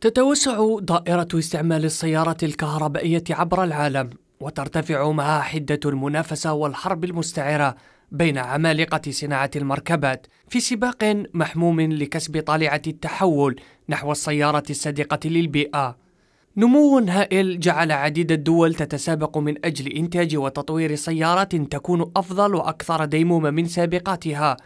تتوسع دائرة استعمال السيارة الكهربائية عبر العالم وترتفع معها حدة المنافسة والحرب المستعرة بين عمالقة صناعة المركبات في سباق محموم لكسب طالعة التحول نحو السيارة الصديقة للبيئة. نمو هائل جعل عديد الدول تتسابق من أجل إنتاج وتطوير سيارات تكون أفضل وأكثر ديمومة من سابقاتها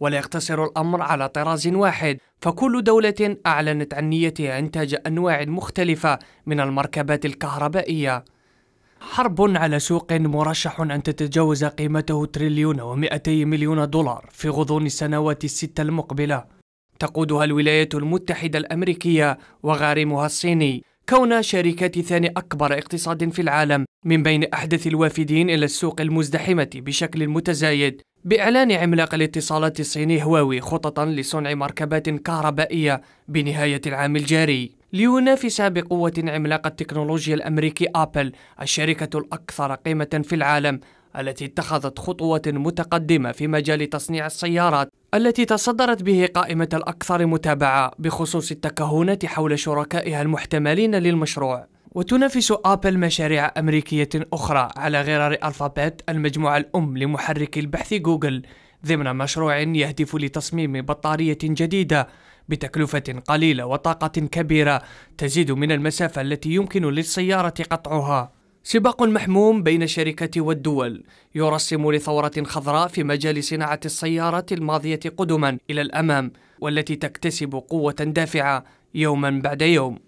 ولا يقتصر الأمر على طراز واحد فكل دولة أعلنت عن نيتها إنتاج أنواع مختلفة من المركبات الكهربائية حرب على سوق مرشح أن تتجاوز قيمته تريليون و200 مليون دولار في غضون السنوات الستة المقبلة تقودها الولايات المتحدة الأمريكية وغارمها الصيني كون شركات ثاني أكبر اقتصاد في العالم من بين أحدث الوافدين إلى السوق المزدحمة بشكل متزايد بإعلان عملاق الاتصالات الصيني هواوي خططا لصنع مركبات كهربائية بنهاية العام الجاري لينافس بقوة عملاق التكنولوجيا الأمريكي أبل الشركة الأكثر قيمة في العالم التي اتخذت خطوة متقدمة في مجال تصنيع السيارات التي تصدرت به قائمة الأكثر متابعة بخصوص التكهنات حول شركائها المحتملين للمشروع وتنافس آبل مشاريع أمريكية أخرى على غرار ألفابت المجموعة الأم لمحرك البحث جوجل ضمن مشروع يهدف لتصميم بطارية جديدة بتكلفة قليلة وطاقة كبيرة تزيد من المسافة التي يمكن للسيارة قطعها. سباق محموم بين الشركات والدول يرسم لثورة خضراء في مجال صناعة السيارة الماضية قدما إلى الأمام والتي تكتسب قوة دافعة يوما بعد يوم.